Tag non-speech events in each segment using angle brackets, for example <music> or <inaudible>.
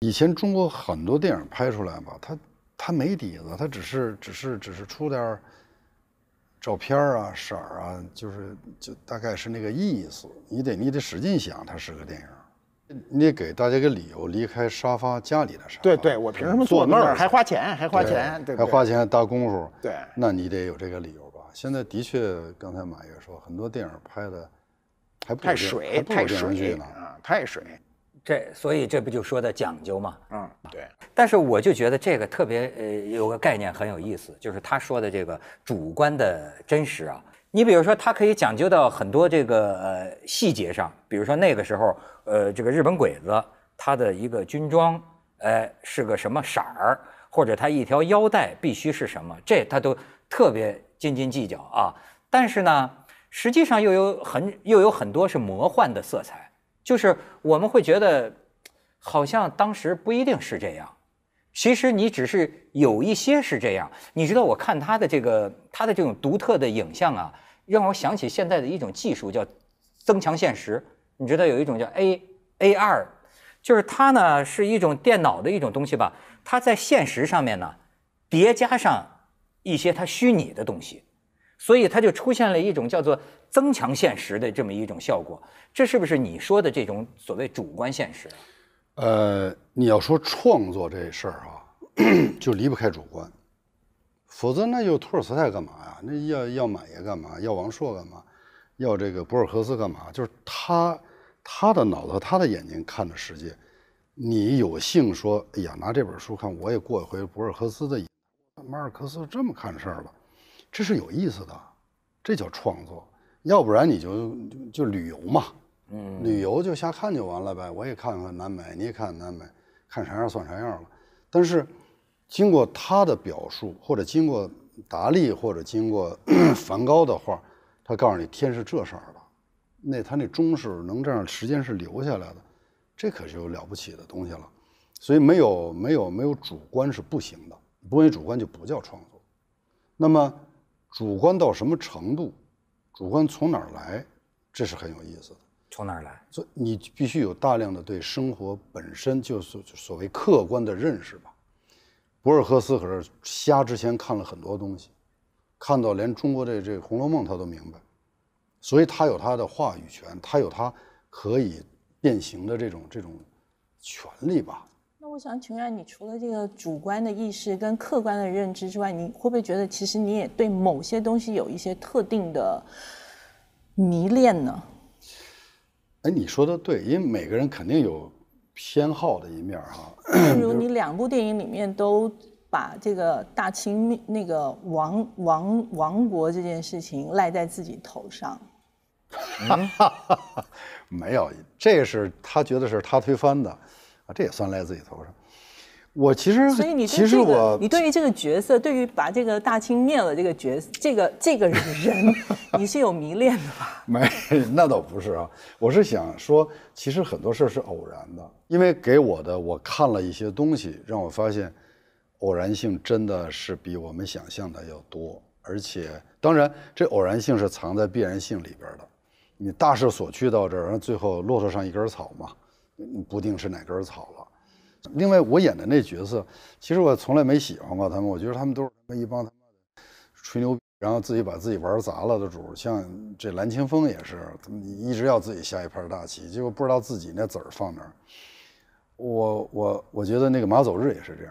以前中国很多电影拍出来吧，它它没底子，它只是只是只是出点照片啊、色儿啊，就是就大概是那个意思。你得你得使劲想，它是个电影，你得给大家个理由。离开沙发家里的沙发，对对，我凭什么坐那儿还花钱还花钱？还花钱还大功夫？对，那你得有这个理由吧？现在的确，刚才马爷说，很多电影拍的太水，太水啊，太水。这，所以这不就说的讲究嘛？嗯，对。但是我就觉得这个特别，呃，有个概念很有意思，就是他说的这个主观的真实啊。你比如说，他可以讲究到很多这个呃细节上，比如说那个时候，呃，这个日本鬼子他的一个军装，哎，是个什么色儿，或者他一条腰带必须是什么，这他都特别斤斤计较啊。但是呢，实际上又有很又有很多是魔幻的色彩。就是我们会觉得，好像当时不一定是这样。其实你只是有一些是这样。你知道，我看他的这个，他的这种独特的影像啊，让我想起现在的一种技术叫增强现实。你知道，有一种叫 A A R，就是它呢是一种电脑的一种东西吧？它在现实上面呢叠加上一些它虚拟的东西，所以它就出现了一种叫做。增强现实的这么一种效果，这是不是你说的这种所谓主观现实？呃，你要说创作这事儿啊，<clears throat> 就离不开主观，否则那有托尔斯泰干嘛呀？那要要马爷干嘛？要王朔干嘛？要这个博尔赫斯干嘛？就是他他的脑子和他的眼睛看的世界，你有幸说，哎呀，拿这本书看，我也过一回博尔赫斯的，马尔克斯这么看事儿了，这是有意思的，这叫创作。要不然你就就旅游嘛，嗯，旅游就瞎看就完了呗。我也看看南美，你也看看南美，看啥样算啥样了。但是，经过他的表述，或者经过达利，或者经过 <coughs> 梵高的画，他告诉你天是这色儿那他那钟是能这样，时间是留下来的，这可是有了不起的东西了。所以没有没有没有主观是不行的，不为主观就不叫创作。那么主观到什么程度？主观从哪儿来？这是很有意思的。从哪儿来？所以你必须有大量的对生活本身就是所谓客观的认识吧。博尔赫斯可是瞎之前看了很多东西，看到连中国这这《红楼梦》他都明白，所以他有他的话语权，他有他可以变形的这种这种权利吧。我想请问你除了这个主观的意识跟客观的认知之外，你会不会觉得其实你也对某些东西有一些特定的迷恋呢？哎，你说的对，因为每个人肯定有偏好的一面哈。比如你两部电影里面都把这个大清那个亡亡亡国这件事情赖在自己头上。哈哈哈！<laughs> 没有，这是他觉得是他推翻的。啊，这也算赖自己头上。我其实，所以你其实我，你对于这个角色，对于把这个大清灭了这个角，这个这个人，你是有迷恋的吧？<laughs> 没，那倒不是啊。我是想说，其实很多事儿是偶然的，因为给我的，我看了一些东西，让我发现，偶然性真的是比我们想象的要多。而且，当然，这偶然性是藏在必然性里边的。你大势所趋到这儿，然后最后骆驼上一根草嘛。不定是哪根草了。另外，我演的那角色，其实我从来没喜欢过他们。我觉得他们都是一帮他妈吹牛，然后自己把自己玩砸了的主。像这蓝青峰也是，一直要自己下一盘大棋，结果不知道自己那子儿放哪儿。我我我觉得那个马走日也是这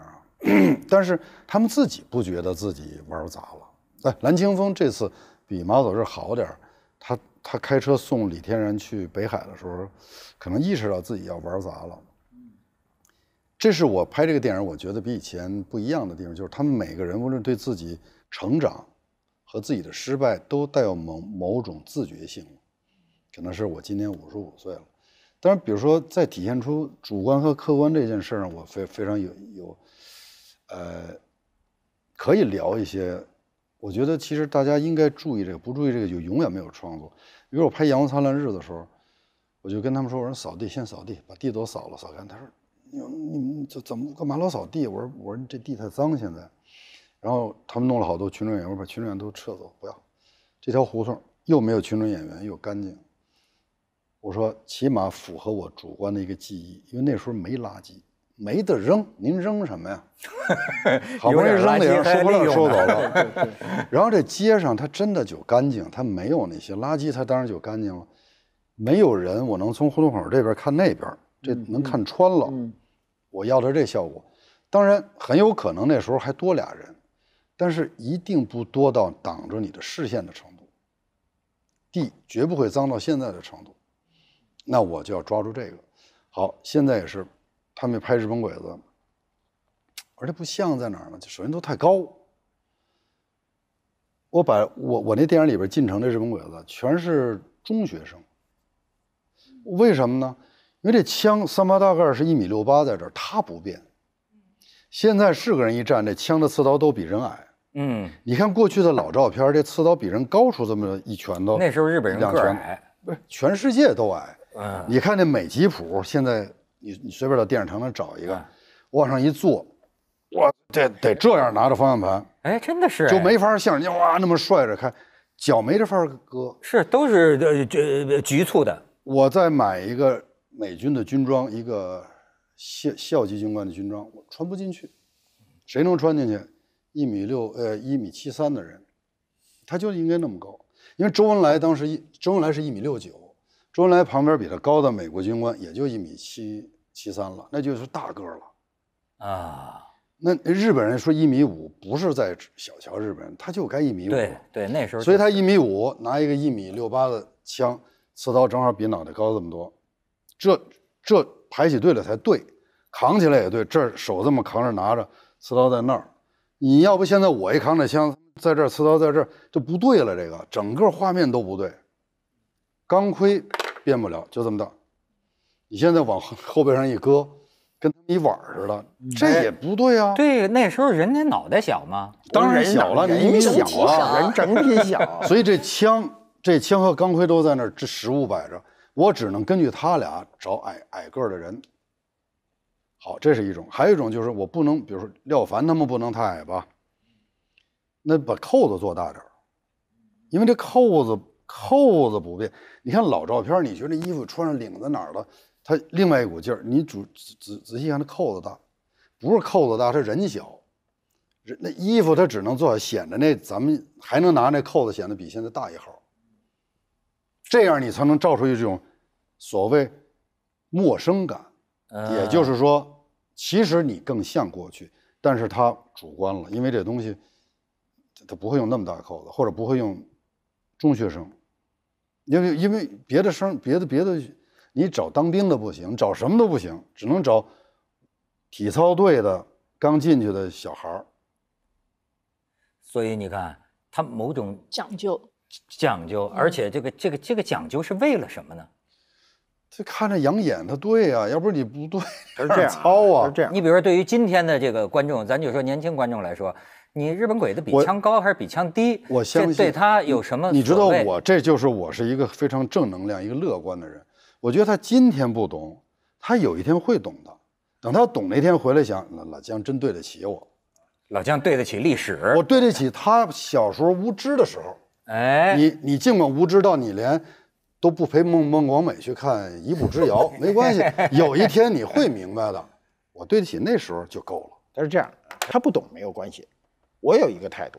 样，<coughs> 但是他们自己不觉得自己玩砸了。哎，蓝青峰这次比马走日好点儿，他。他开车送李天然去北海的时候，可能意识到自己要玩砸了。这是我拍这个电影，我觉得比以前不一样的地方，就是他们每个人无论对自己成长和自己的失败，都带有某某种自觉性。可能是我今年五十五岁了，但是比如说在体现出主观和客观这件事上，我非非常有有，呃，可以聊一些。我觉得其实大家应该注意这个，不注意这个就永远没有创作。比如我拍《阳光灿烂日子》的时候，我就跟他们说：“我说扫地先扫地，把地都扫了，扫干。”他说：“你你们这怎么干嘛老扫地？”我说：“我说这地太脏现在。”然后他们弄了好多群众演员，把群众演员都撤走，不要。这条胡同又没有群众演员，又干净。我说起码符合我主观的一个记忆，因为那时候没垃圾。没得扔，您扔什么呀？<laughs> 好不容易扔一样，收不着收走了。然后这街上它真的就干净，它没有那些垃圾，它当然就干净了。没有人，我能从胡同口这边看那边，这能看穿了。我要的这效果，当然很有可能那时候还多俩人，但是一定不多到挡着你的视线的程度。地绝不会脏到现在的程度，那我就要抓住这个。好，现在也是。他们拍日本鬼子，而且不像在哪儿呢？就先都太高。我把我我那电影里边进城的日本鬼子全是中学生。为什么呢？因为这枪三八大盖是一米六八，在这儿它不变。现在是个人一站，这枪的刺刀都比人矮。嗯，你看过去的老照片，这刺刀比人高出这么一拳头。那时候日本人个矮，不是全世界都矮。嗯，你看这美吉普现在。你你随便到电视城那找一个，我往上一坐，哇，这得这样拿着方向盘，哎，真的是就没法像人家哇那么帅着开，脚没这法搁，是都是这局局促的。我再买一个美军的军装，一个校校级军官的军装，我穿不进去，谁能穿进去？一米六呃一米七三的人，他就应该那么高，因为周恩来当时一周恩来是一米六九。周恩来旁边比他高的美国军官也就一米七七三了，那就是大个儿了，啊！那日本人说一米五，不是在小瞧日本人，他就该一米五。对对，那时候。所以他一米五，拿一个一米六八的枪，刺刀正好比脑袋高这么多，这这排起队来才对，扛起来也对，这儿手这么扛着拿着刺刀在那儿。你要不现在我一扛着枪在这儿，刺刀在这儿就不对了，这个整个画面都不对，钢盔。变不了，就这么大。你现在往后背上一搁，跟一碗似的，这也不对啊。对，那时候人家脑袋小吗？当然小了，你小啊，人整体小。<laughs> 所以这枪，这枪和钢盔都在那儿，这实物摆着，我只能根据他俩找矮矮个的人。好，这是一种，还有一种就是我不能，比如说廖凡他们不能太矮吧？那把扣子做大点儿，因为这扣子。扣子不变，你看老照片，你觉得那衣服穿上领子哪儿了？它另外一股劲儿。你仔仔仔细看，它扣子大，不是扣子大，是人小。人那衣服它只能做显得那咱们还能拿那扣子显得比现在大一号。这样你才能照出一种所谓陌生感。也就是说，其实你更像过去，但是它主观了，因为这东西它不会用那么大扣子，或者不会用中学生。因为因为别的生别的别的，你找当兵的不行，找什么都不行，只能找体操队的刚进去的小孩儿。所以你看，他某种讲究，讲究，而且这个这个这个讲究是为了什么呢？这看着养眼，他对啊，要不你不对。<laughs> 操啊！你比如说，对于今天的这个观众，咱就说年轻观众来说，你日本鬼子比枪高还是比枪低？我相信对他有什么？你知道，我这就是我是一个非常正能量、一个乐观的人。我觉得他今天不懂，他有一天会懂的。等他懂那天回来想，老姜真对得起我，老姜对得起历史，我对得起他小时候无知的时候。哎，你你尽管无知到你连。都不陪孟孟广美去看一步之遥，<laughs> 没关系，有一天你会明白的。我对得起那时候就够了。他是这样，他不懂没有关系。我有一个态度，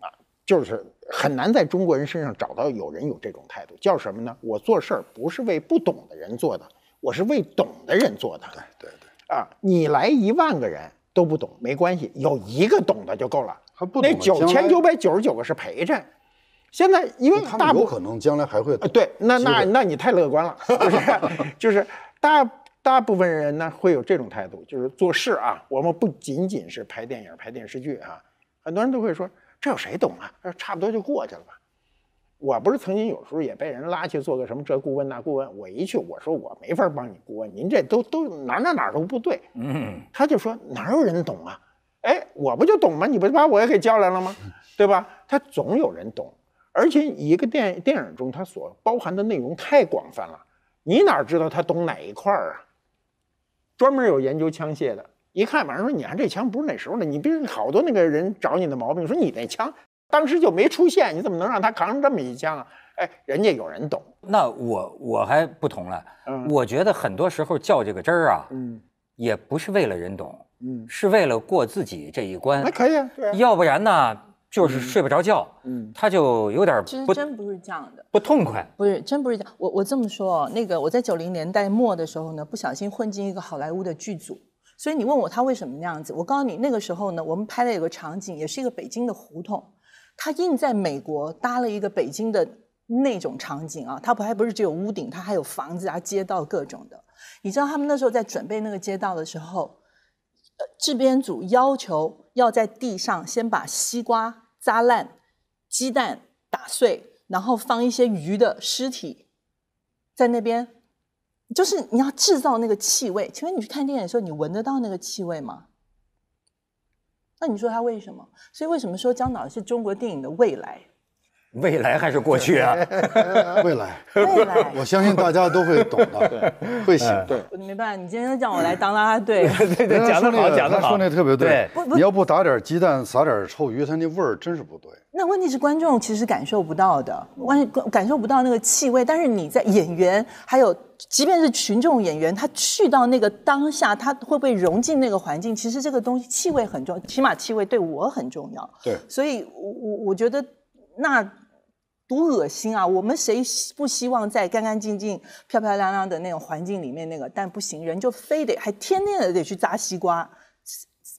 啊，就是很难在中国人身上找到有人有这种态度。叫什么呢？我做事儿不是为不懂的人做的，我是为懂的人做的。对对对，啊，你来一万个人都不懂没关系，有一个懂的就够了。还不懂？那九千九百九十九个是陪衬。现在，因为大部有可能将来还会对，那那那你太乐观了，<laughs> 不是？就是大大部分人呢会有这种态度，就是做事啊，我们不仅仅是拍电影、拍电视剧啊，很多人都会说这有谁懂啊？差不多就过去了吧。我不是曾经有时候也被人拉去做个什么这顾问那顾问，我一去我说我没法帮你顾问，您这都都哪哪哪都不对，嗯，他就说哪有人懂啊？哎，我不就懂吗？你不把我也给叫来了吗？对吧？他总有人懂。而且一个电电影中，它所包含的内容太广泛了，你哪知道他懂哪一块儿啊？专门有研究枪械的，一看马上说：“你看这枪不是那时候的。”你比如好多那个人找你的毛病，说你那枪当时就没出现，你怎么能让他扛上这么一枪啊？哎，人家有人懂。那我我还不同了，我觉得很多时候较这个真儿啊，嗯，也不是为了人懂，嗯，是为了过自己这一关。那可以啊，对啊。要不然呢？就是睡不着觉，嗯，他就有点其实真不是这样的，不痛快，不是真不是这样。我我这么说，那个我在九零年代末的时候呢，不小心混进一个好莱坞的剧组，所以你问我他为什么那样子，我告诉你，那个时候呢，我们拍的有个场景，也是一个北京的胡同，他硬在美国搭了一个北京的那种场景啊，他不还不是只有屋顶，他还有房子啊、街道各种的，你知道他们那时候在准备那个街道的时候，呃，制片组要求。要在地上先把西瓜砸烂，鸡蛋打碎，然后放一些鱼的尸体在那边，就是你要制造那个气味。请问你去看电影的时候，你闻得到那个气味吗？那你说他为什么？所以为什么说姜导是中国电影的未来？未来还是过去啊？<laughs> 未来，未来，我相信大家都会懂的。<laughs> 对，会行。对，没办法，你今天让我来当啦啦队，<laughs> 对对，讲的好，讲的好，说那特别对。你要不打点鸡蛋，撒点臭鱼，它那味儿真是不对。那问题是观众其实感受不到的，完感受不到那个气味。但是你在演员，还有即便是群众演员，他去到那个当下，他会不会融进那个环境。其实这个东西气味很重，起码气味对我很重要。对，所以我我我觉得。那多恶心啊！我们谁不希望在干干净净、漂漂亮亮的那种环境里面那个？但不行，人就非得还天天的得去扎西瓜。